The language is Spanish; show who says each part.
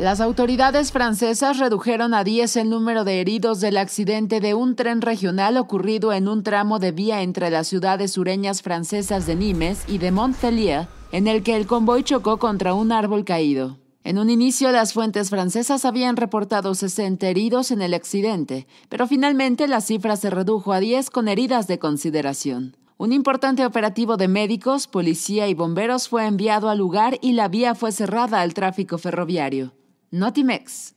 Speaker 1: Las autoridades francesas redujeron a 10 el número de heridos del accidente de un tren regional ocurrido en un tramo de vía entre las ciudades sureñas francesas de Nimes y de Montpellier, en el que el convoy chocó contra un árbol caído. En un inicio, las fuentes francesas habían reportado 60 heridos en el accidente, pero finalmente la cifra se redujo a 10 con heridas de consideración. Un importante operativo de médicos, policía y bomberos fue enviado al lugar y la vía fue cerrada al tráfico ferroviario. Notimex.